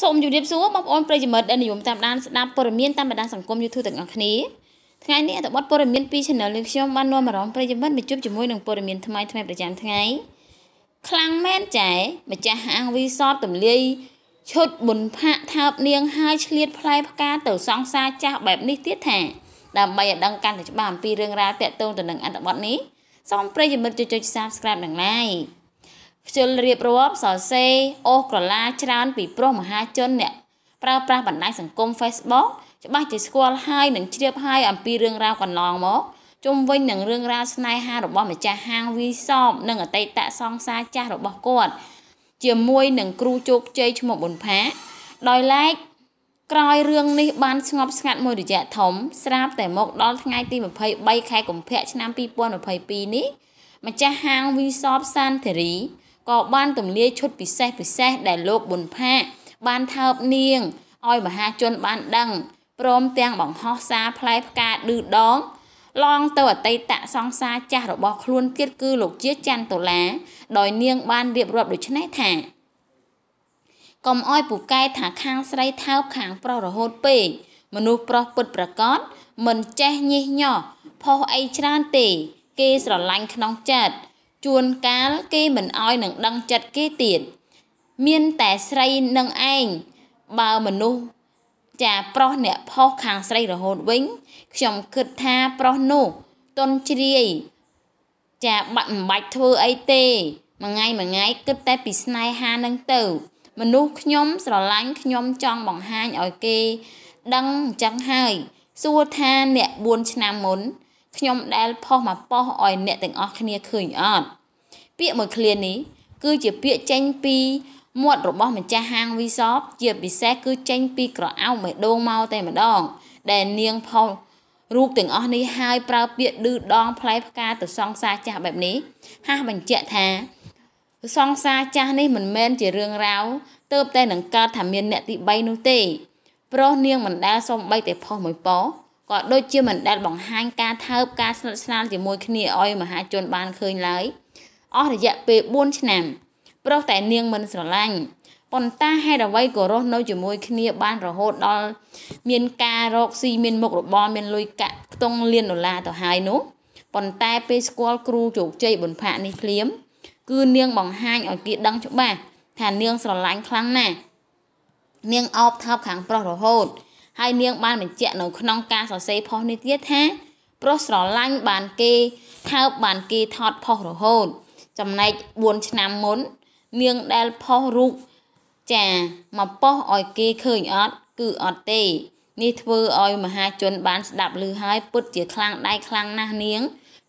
សូមជម្រាបសួរបងប្អូនប្រិយមិត្តដែលនិយមតាមដានស្ដាប់ព័ត៌មានតាមបណ្ដាញសង្គម YouTube ទាំងអស់គ្នាថ្ងៃនេះអត្ថបទព័ត៌មានពី Channel នេះខ្ញុំបាននាំអារម្មណ៍ប្រិយមិត្តមកជួបជាមួយនឹងព័ត៌មានថ្មីថ្មីប្រចាំថ្ងៃខ្លាំងមែនចែម្ចាស់ហាងវីសតទម្លាយឈុតបុនផាក់ថើបនាងហើយឆ្លៀតផ្លែផ្កាទៅសងសាចាស់បែបនេះទៀតថា ដើម្បីឲ្យដឹងកាន់តែច្បាស់អំពីរឿងរ៉ាវតាក់ទងទៅនឹងអត្ថបទនេះសូមប្រិយមិត្តជួយចុច Subscribe និង Like ខ្ជិលរៀបរាប់សរសេរអូសក្រឡាច្រើន ពីប្រុសមហាជនអ្នកប្រើប្រាស់បណ្ដាញសង្គម Facebook ច្បាស់ជាស្គាល់ហើយនិងជ្រាបហើយអំពីរឿងរ៉ាវកន្លងមកជុំវិញនឹងរឿងរ៉ាវស្នេហារបស់ម្ចាស់ហាងវីសបនិងអតីតសង្សារចាស់របស់គាត់ជាមួយនឹងគ្រូជោគជ័យឈ្មោះប៊ុនផា ដោយឡែកក្រោយរឿងនេះបានស្ងប់ស្ងាត់មួយរយៈធំស្រាប់តែមកដល់ថ្ងៃទី23ខែកុម្ភៈឆ្នាំ2022នេះ ម្ចាស់ហាងវីសបសានធារីក៏បានទម្លាយឈុតពិសេសពិសេសដែលលោកប៊ុនផាកបានថើបនាងឲ្យមហាជនបានដឹងព្រមទាំងបង្ហោះសារផ្លែផ្កាឌឺដងឡងទៅអតីតសង្សារចាស់របស់ខ្លួនទៀតគឺលោកជាច័ន្ទតូឡាដោយនាងបានរៀបរាប់ដូចនេះថាកុំអោយពូកែថាខាងស្រីថើបខាងប្រុសរហូតពេកមនុស្សប្រុសពិតប្រកបមិនចេះញេះញោះផុសអីច្រើនទេគេស្រឡាញ់ក្នុងចិត្តជួនកាលគេមិនអោយនឹងដឹងចិត្តគេទៀតមានតែស្រីនឹងឯងបើមនុស្សចាប្រុសអ្នកផុសខាងស្រីរហូតវិញខ្ញុំគិតថាប្រុសនោះទុនជ្រាយ ចាបាក់មិនបាច់ធ្វើអីទេមួយថ្ងៃមួយថ្ងៃគិតតែពីស្នេហានឹងទៅ មនុស្សខ្ញុំស្រឡាញ់ខ្ញុំចង់បង្ហាញឲ្យគេ ដឹងអញ្ចឹងហើយសួរថាអ្នក4ឆ្នាំមុនខ្ញុំដែលផុសមកប៉ោះឲ្យអ្នកទាំងអស់គ្នាឃើញអត់ពាក្យមួយឃ្លានេះគឺជាពាក្យចេញពីមាត់របស់ម្ចាស់ហាងវីសប ជាពិសេសគឺចេញពីក្រអោបបេះដូងមកតែម្ដង ដែលនាងផុសរូបទាំងអស់នេះហើយប្រើពាក្យឌឺដង ផ្លែផ្កាទៅសងសាចាស់បែបនេះហាស់បញ្ជាក់ថា សងសាចាស់នេះមិនមែនជារឿងរ៉ាវទើបតែនឹងកើតថាមានអ្នកទី3នោះទេ ប្រុសនាងមិនដែលសំបីតែផុសមួយប៉ោក៏ដូចជាមិនដែលបង្ហាញការថើបការស្និទ្ធស្នាលជាមួយគ្នាឲ្យមហាជនបានឃើញឡើយអស់រយៈពេល4ឆ្នាំប្រុសតែនាងមិនស្រឡាញ់ប៉ុន្តែហេតុអ្វីក៏រស់នៅជាមួយគ្នា បានរហូតដល់មានការរកស៊ីមានមុខរបរមានលុយកាក់ខ្ទង់លានដុល្លារទៅហើយនោះប៉ុន្តែពេលស្គាល់គ្រូជោគជ័យប៊ុនផាកនេះភ្លាមគឺនាងបង្ហាញឲ្យគេដឹងច្បាស់ថានាងស្រឡាញ់ខ្លាំងណាស់នាងអបថប់ខាងប្រុសរហូតហើយនាងបានបញ្ជាក់នៅក្នុងការសរសេរផុសនេះទៀតថា ប្រុសស្រឡាញ់បានគេថើបបានគេថតផុសរហូត ចំណែក4ឆ្នាំមុននាងដែលផុសរូបចាមកប៉ោះឲ្យគេឃើញអត់គឺអត់ទេ នេះធ្វើឲ្យមហាជនបាន ស្ដាប់ឮហើយពុតជាខ្លាំងដៃខ្លាំងណាស់នាង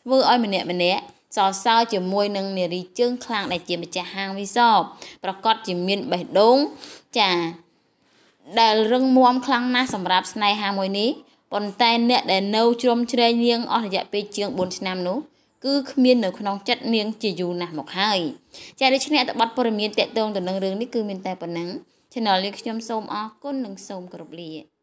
ធ្វើឲ្យម្នាក់ម្នាក់សរសើរជាមួយនឹងនារីជើងខ្លាំងដែលជាម្ចាស់ហាងវិសបប្រកាសជាមានបេះដូងចាដែលរឹងមាំខ្លាំងណាស់សម្រាប់ស្នេហាមួយនេះប៉ុន្តែ អ្នកដែលនៅជ្រុំជ្រែងនាងអស់រយៈពេលជាង4ឆ្នាំនោះគឺគ្មាននៅក្នុងចិត្តនាងជាយូរណាស់មកហើយចាដូច្នេះអត្ថបទព័ត៌មានតកតងទៅនឹងរឿងនេះគឺមានតែប៉ុណ្ណឹង Channel នេះខ្ញុំសូមអរគុណនិងសូមគោរពលា